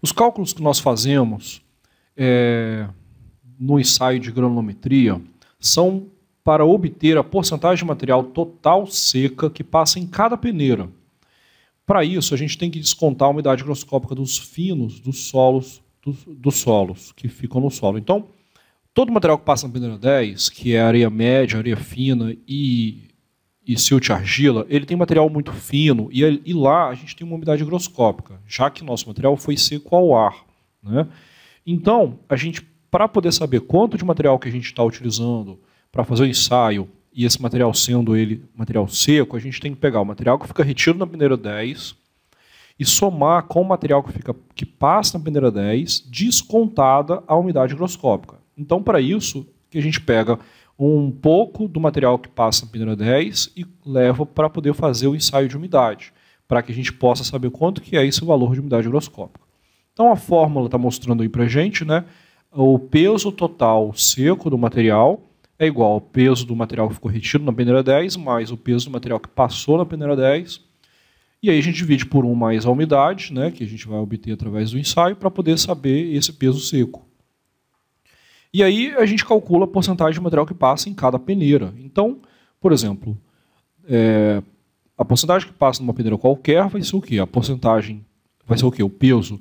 Os cálculos que nós fazemos é, no ensaio de granulometria são para obter a porcentagem de material total seca que passa em cada peneira. Para isso, a gente tem que descontar a umidade microscópica dos finos dos solos, dos, dos solos que ficam no solo. Então, todo material que passa na peneira 10, que é areia média, areia fina e, e silt argila, ele tem material muito fino e, é, e, lá a gente tem uma umidade higroscópica, já que nosso material foi seco ao ar. Né? Então, a gente, para poder saber quanto de material que a gente está utilizando para fazer o ensaio, e esse material sendo ele material seco, a gente tem que pegar o material que fica retido na peneira 10 e somar com o material que, fica, que passa na peneira 10, descontada a umidade higroscópica. Então, para isso, que a gente pega um pouco do material que passa na peneira 10 e leva para poder fazer o ensaio de umidade, para que a gente possa saber quanto que é esse valor de umidade higroscópica. Então a fórmula está mostrando aí para a gente, né? O peso total seco do material é igual ao peso do material que ficou retido na peneira 10 mais o peso do material que passou na peneira 10. E aí a gente divide por 1 mais a umidade, né, que a gente vai obter através do ensaio, para poder saber esse peso seco. E aí a gente calcula a porcentagem de material que passa em cada peneira. Então, por exemplo, é, a porcentagem que passa numa peneira qualquer vai ser o quê? A porcentagem vai ser o quê? O peso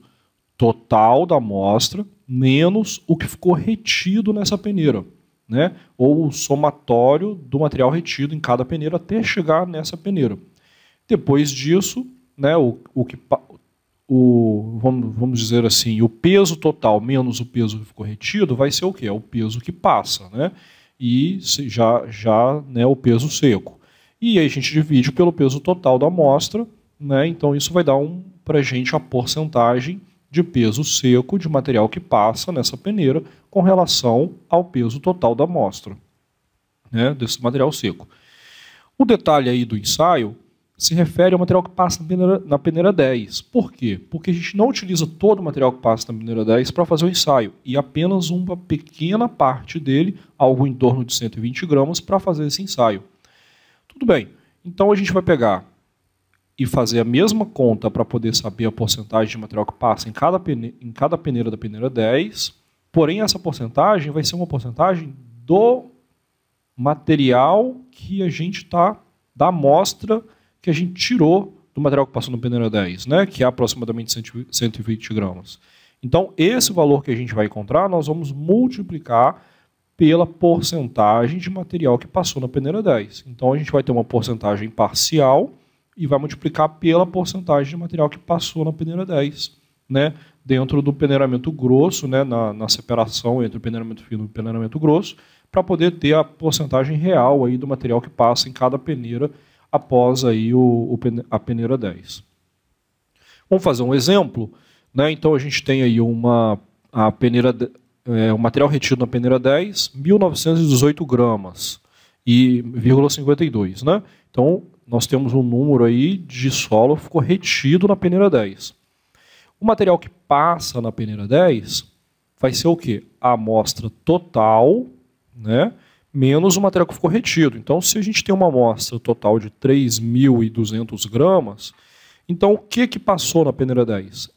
total da amostra menos o que ficou retido nessa peneira, né? Ou o somatório do material retido em cada peneira até chegar nessa peneira. Depois disso, né, o, o que o vamos, vamos dizer assim, o peso total menos o peso retido vai ser o que? É o peso que passa, né? E já, já né, o peso seco. E aí a gente divide pelo peso total da amostra, né? Então isso vai dar um, para a gente a porcentagem de peso seco de material que passa nessa peneira com relação ao peso total da amostra, né? Desse material seco. O detalhe aí do ensaio se refere ao material que passa na peneira, na peneira 10. Por quê? Porque a gente não utiliza todo o material que passa na peneira 10 para fazer o ensaio, e apenas uma pequena parte dele, algo em torno de 120 gramas, para fazer esse ensaio. Tudo bem, então a gente vai pegar e fazer a mesma conta para poder saber a porcentagem de material que passa em cada, peneira, em cada peneira da peneira 10, porém essa porcentagem vai ser uma porcentagem do material que a gente está, da amostra, que a gente tirou do material que passou no peneira 10, né, que é aproximadamente 120 gramas. Então, esse valor que a gente vai encontrar, nós vamos multiplicar pela porcentagem de material que passou na peneira 10. Então, a gente vai ter uma porcentagem parcial e vai multiplicar pela porcentagem de material que passou na peneira 10, né, dentro do peneiramento grosso, né, na, na separação entre o peneiramento fino e o peneiramento grosso, para poder ter a porcentagem real aí do material que passa em cada peneira após aí o, o a peneira 10. Vamos fazer um exemplo? Né? Então a gente tem aí uma, a peneira, é, o material retido na peneira 10, 1918 gramas e 52, né? Então nós temos um número aí de solo que ficou retido na peneira 10. O material que passa na peneira 10 vai ser o quê? A amostra total, né? menos o material que ficou retido. Então, se a gente tem uma amostra total de 3.200 gramas, então o que, que passou na peneira 10?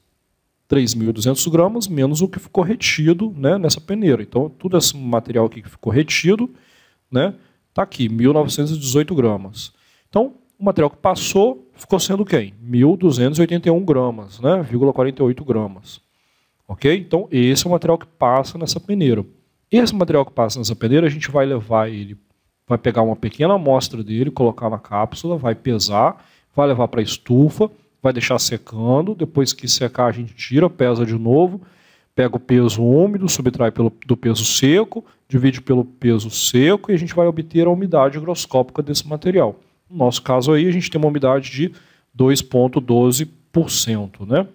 3.200 gramas menos o que ficou retido né, nessa peneira. Então, todo esse material aqui que ficou retido está né, tá aqui, 1.918 gramas. Então, o material que passou ficou sendo quem? 1.281 gramas, né, 0,48 gramas. Ok? Então, esse é o material que passa nessa peneira. Esse material que passa nessa peneira, a gente vai levar ele, vai pegar uma pequena amostra dele, colocar na cápsula, vai pesar, vai levar para a estufa, vai deixar secando. Depois que secar, a gente tira, pesa de novo, pega o peso úmido, subtrai pelo, do peso seco, divide pelo peso seco e a gente vai obter a umidade higroscópica desse material. No nosso caso aí, a gente tem uma umidade de 2,12%. Né?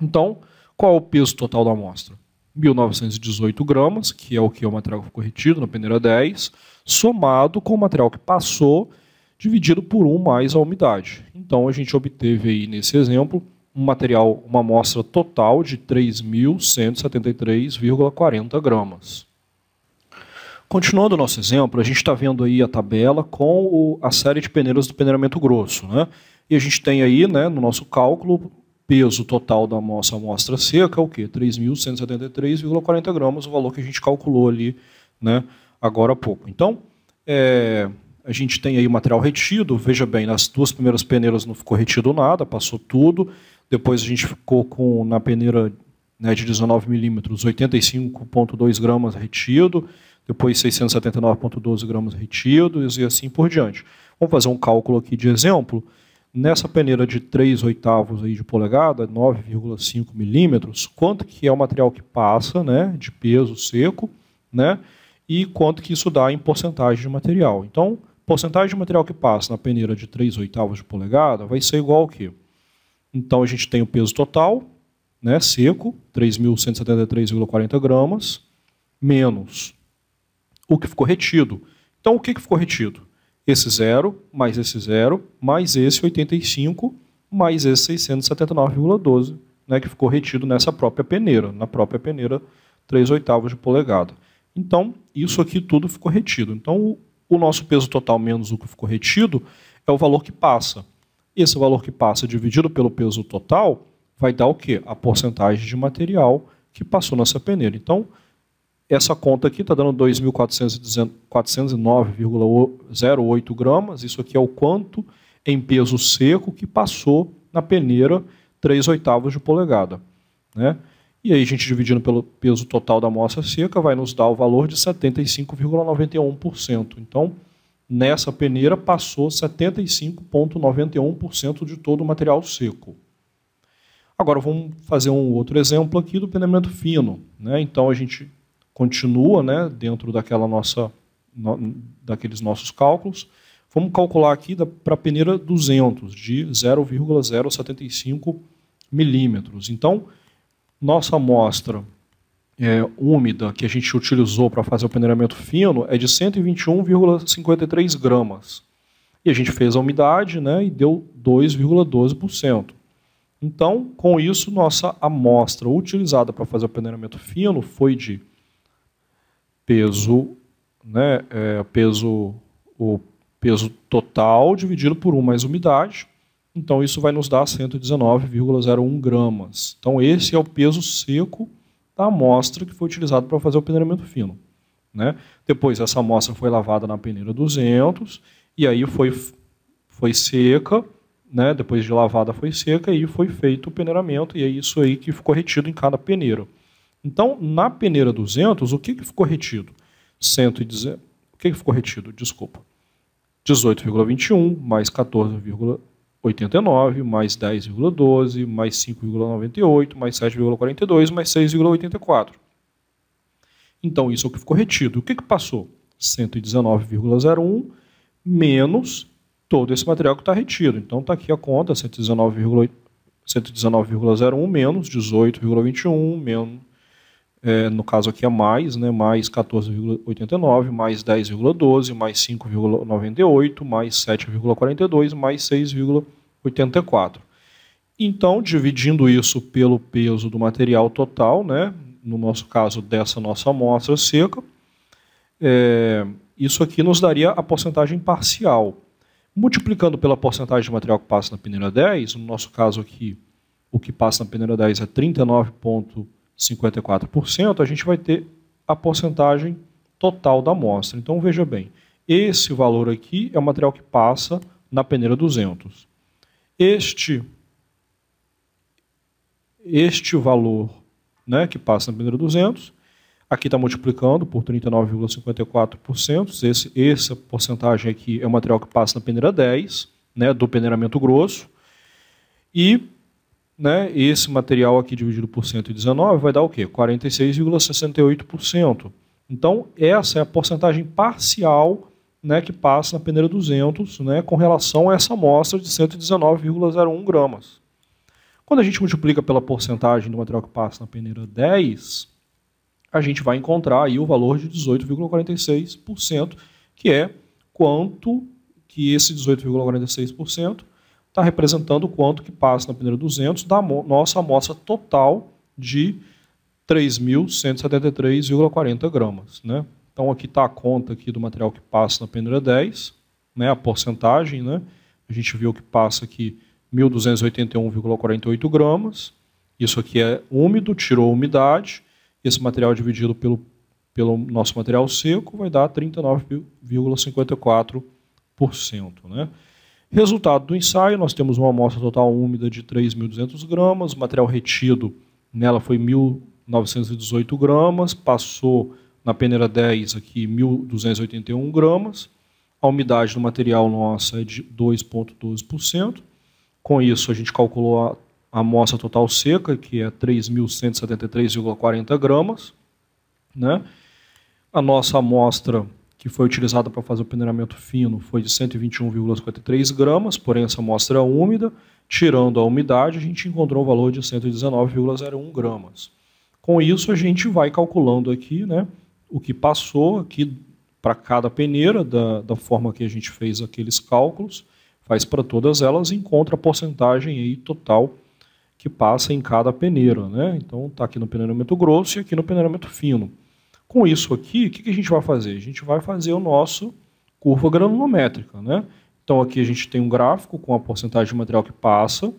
Então, qual é o peso total da amostra? 1.918 gramas, que é o que é o material que ficou retido na peneira 10, somado com o material que passou, dividido por 1 mais a umidade. Então a gente obteve aí nesse exemplo um material, uma amostra total de 3.173,40 gramas. Continuando o nosso exemplo, a gente está vendo aí a tabela com o, a série de peneiras do peneiramento grosso. Né? E a gente tem aí, né, no nosso cálculo, peso total da amostra, amostra seca, o quê? 3.173,40 gramas, o valor que a gente calculou ali né, agora há pouco. Então, é, a gente tem aí o material retido, veja bem, nas duas primeiras peneiras não ficou retido nada, passou tudo, depois a gente ficou com, na peneira né, de 19 milímetros, 85,2 gramas retido, depois 679,12 gramas retidos e assim por diante. Vamos fazer um cálculo aqui de exemplo nessa peneira de 3 oitavos aí de polegada, 9,5 milímetros, quanto que é o material que passa, né, de peso seco, né, e quanto que isso dá em porcentagem de material. Então, porcentagem de material que passa na peneira de 3 oitavos de polegada vai ser igual ao quê? Então, a gente tem o peso total, né, seco, 3.173,40 gramas, menos o que ficou retido. Então, o que ficou retido? esse zero, mais esse zero, mais esse 85, mais esse 679,12, né, que ficou retido nessa própria peneira, na própria peneira 3 oitavos de polegada. Então, isso aqui tudo ficou retido. Então, o nosso peso total menos o que ficou retido é o valor que passa. Esse valor que passa dividido pelo peso total vai dar o quê? A porcentagem de material que passou nessa peneira. Então, essa conta aqui está dando 2.409,08 gramas. Isso aqui é o quanto em peso seco que passou na peneira 3 oitavos de polegada. Né? E aí a gente dividindo pelo peso total da amostra seca vai nos dar o valor de 75,91%. Então, nessa peneira passou 75,91% de todo o material seco. Agora vamos fazer um outro exemplo aqui do peneiramento fino. Né? Então a gente continua né, dentro daquela nossa, no, daqueles nossos cálculos. Vamos calcular aqui para a peneira 200, de 0,075 milímetros. Então, nossa amostra é, úmida que a gente utilizou para fazer o peneiramento fino é de 121,53 gramas. E a gente fez a umidade né, e deu 2,12%. Então, com isso, nossa amostra utilizada para fazer o peneiramento fino foi de peso, né, é, peso, o peso total dividido por 1 mais umidade. Então, isso vai nos dar 119,01 gramas. Então, esse é o peso seco da amostra que foi utilizado para fazer o peneiramento fino. Né? Depois, essa amostra foi lavada na peneira 200 e aí foi, foi seca. Né? Depois de lavada, foi seca e foi feito o peneiramento. E é isso aí que ficou retido em cada peneira. Então, na peneira 200, o que, que ficou retido? 110, o que, que ficou retido? Desculpa. 18,21 mais 14,89 mais 10,12 mais 5,98 mais 7,42 mais 6,84. Então, isso é o que ficou retido. O que, que passou? 119,01 menos todo esse material que está retido. Então, está aqui a conta, 119,01 119 menos 18,21 menos é, no caso aqui é mais, né, mais 14,89, mais 10,12, mais 5,98, mais 7,42, mais 6,84. Então, dividindo isso pelo peso do material total, né, no nosso caso dessa nossa amostra seca, é, isso aqui nos daria a porcentagem parcial. Multiplicando pela porcentagem de material que passa na peneira 10, no nosso caso aqui, o que passa na peneira 10 é 39,5%, 54%, a gente vai ter a porcentagem total da amostra. Então veja bem, esse valor aqui é o material que passa na peneira 200. Este este valor né, que passa na peneira 200, aqui está multiplicando por 39,54%, esse, essa porcentagem aqui é o material que passa na peneira 10, né, do peneiramento grosso, e né, esse material aqui dividido por 119 vai dar o quê? 46,68%. Então, essa é a porcentagem parcial né, que passa na peneira 200 né, com relação a essa amostra de 119,01 gramas. Quando a gente multiplica pela porcentagem do material que passa na peneira 10, a gente vai encontrar aí o valor de 18,46%, que é quanto que esse 18,46% está representando o quanto que passa na peneira 200 da nossa amostra total de 3.173,40 gramas. Né? Então aqui está a conta aqui do material que passa na peneira 10, né? a porcentagem. Né? A gente viu que passa aqui 1.281,48 gramas. Isso aqui é úmido, tirou a umidade. Esse material dividido pelo, pelo nosso material seco vai dar 39,54%. Né? Resultado do ensaio, nós temos uma amostra total úmida de 3.200 gramas, material retido nela foi 1.918 gramas, passou na peneira 10 aqui 1.281 gramas, a umidade do material nossa é de 2,12%, com isso a gente calculou a amostra total seca, que é 3.173,40 gramas, né? a nossa amostra que foi utilizada para fazer o peneiramento fino foi de 121,53 gramas, porém essa amostra é úmida, tirando a umidade, a gente encontrou o um valor de 119,01 gramas. Com isso, a gente vai calculando aqui né, o que passou aqui para cada peneira, da, da forma que a gente fez aqueles cálculos, faz para todas elas e encontra a porcentagem aí total que passa em cada peneira. Né? Então está aqui no peneiramento grosso e aqui no peneiramento fino. Com isso aqui, o que, a gente vai fazer? A gente vai fazer o nosso curva granulométrica, né? Então aqui a gente tem um gráfico com a porcentagem de material que passa,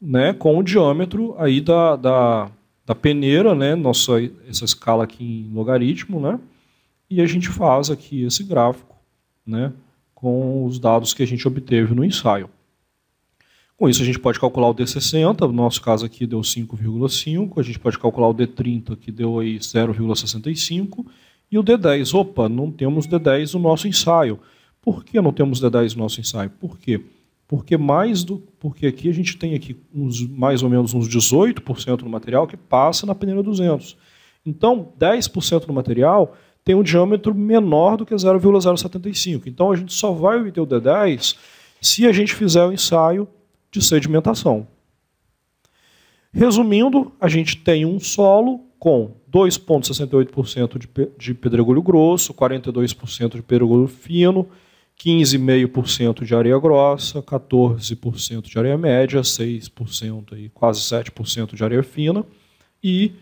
né, com o diâmetro aí da, da, da peneira, né, nossa essa escala aqui em logaritmo, né? E a gente faz aqui esse gráfico, né, com os dados que a gente obteve no ensaio. Com isso, a gente pode calcular o D60, no nosso caso aqui deu 5,5, a gente pode calcular o D30, que deu 0,65, e o D10. Opa, não temos D10 no nosso ensaio. Por que não temos D10 no nosso ensaio? Por quê? Porque mais do, porque aqui a gente tem aqui uns, mais ou menos uns 18% do material que passa na peneira 200. Então, 10% do material tem um diâmetro menor do que 0,075. Então, a gente só vai obter o D10 se a gente fizer o ensaio de sedimentação. Resumindo, a gente tem um solo com 2,68% de, pedregulho grosso, 42% de pedregulho fino, 15,5% de areia grossa, 14% de areia média, 6%, aí, quase 7% de areia fina e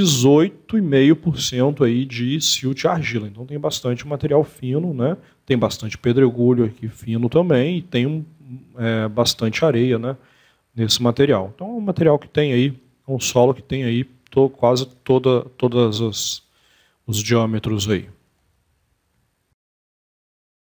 18,5% aí de silt argila. Então tem bastante material fino, né? Tem bastante pedregulho aqui fino também e tem é, bastante areia, né? Nesse material. Então é um material que tem aí, é um solo que tem aí to, quase toda, todas as, os diâmetros aí.